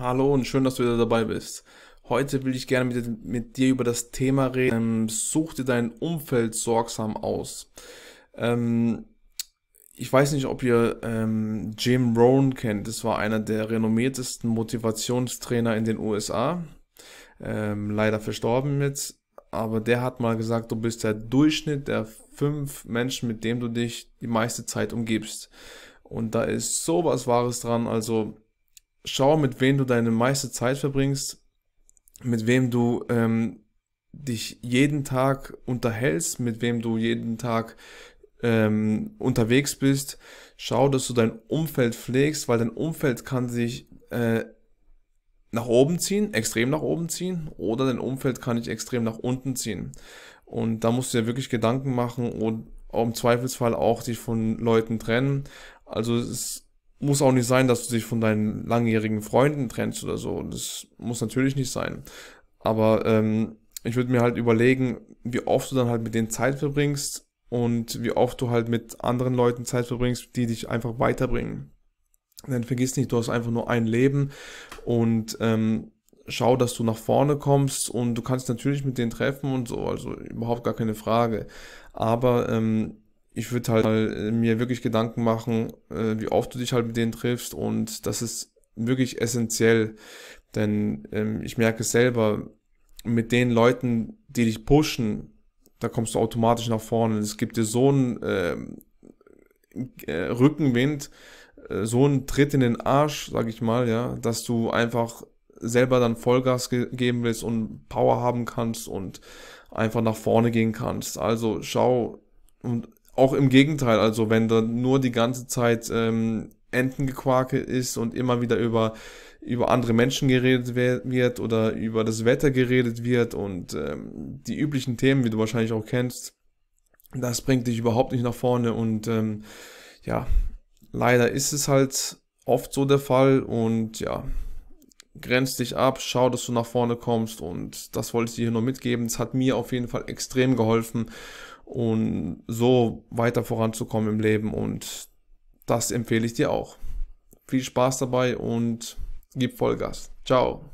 Hallo und schön, dass du wieder dabei bist. Heute will ich gerne mit, mit dir über das Thema reden. Ähm, such dir dein Umfeld sorgsam aus. Ähm, ich weiß nicht, ob ihr ähm, Jim Rohn kennt. Das war einer der renommiertesten Motivationstrainer in den USA. Ähm, leider verstorben jetzt. Aber der hat mal gesagt, du bist der Durchschnitt der fünf Menschen, mit dem du dich die meiste Zeit umgibst. Und da ist sowas Wahres dran. Also schau, mit wem du deine meiste Zeit verbringst, mit wem du ähm, dich jeden Tag unterhältst, mit wem du jeden Tag ähm, unterwegs bist. Schau, dass du dein Umfeld pflegst, weil dein Umfeld kann sich äh, nach oben ziehen, extrem nach oben ziehen, oder dein Umfeld kann dich extrem nach unten ziehen. Und da musst du dir wirklich Gedanken machen und im Zweifelsfall auch dich von Leuten trennen. Also es ist muss auch nicht sein, dass du dich von deinen langjährigen Freunden trennst oder so. Das muss natürlich nicht sein. Aber ähm, ich würde mir halt überlegen, wie oft du dann halt mit denen Zeit verbringst und wie oft du halt mit anderen Leuten Zeit verbringst, die dich einfach weiterbringen. Denn vergiss nicht, du hast einfach nur ein Leben und ähm, schau, dass du nach vorne kommst und du kannst natürlich mit denen treffen und so, also überhaupt gar keine Frage. Aber ähm, ich würde halt mal äh, mir wirklich Gedanken machen, äh, wie oft du dich halt mit denen triffst und das ist wirklich essentiell, denn ähm, ich merke es selber, mit den Leuten, die dich pushen, da kommst du automatisch nach vorne. Es gibt dir so einen ähm, äh, Rückenwind, so einen Tritt in den Arsch, sag ich mal, ja, dass du einfach selber dann Vollgas ge geben willst und Power haben kannst und einfach nach vorne gehen kannst. Also schau und auch im Gegenteil, also wenn da nur die ganze Zeit ähm, Entengequake ist und immer wieder über, über andere Menschen geredet wird oder über das Wetter geredet wird und ähm, die üblichen Themen, wie du wahrscheinlich auch kennst, das bringt dich überhaupt nicht nach vorne und ähm, ja, leider ist es halt oft so der Fall und ja, grenz dich ab, schau, dass du nach vorne kommst und das wollte ich dir hier nur mitgeben. Es hat mir auf jeden Fall extrem geholfen und so weiter voranzukommen im Leben. Und das empfehle ich dir auch. Viel Spaß dabei und gib Vollgas. Ciao.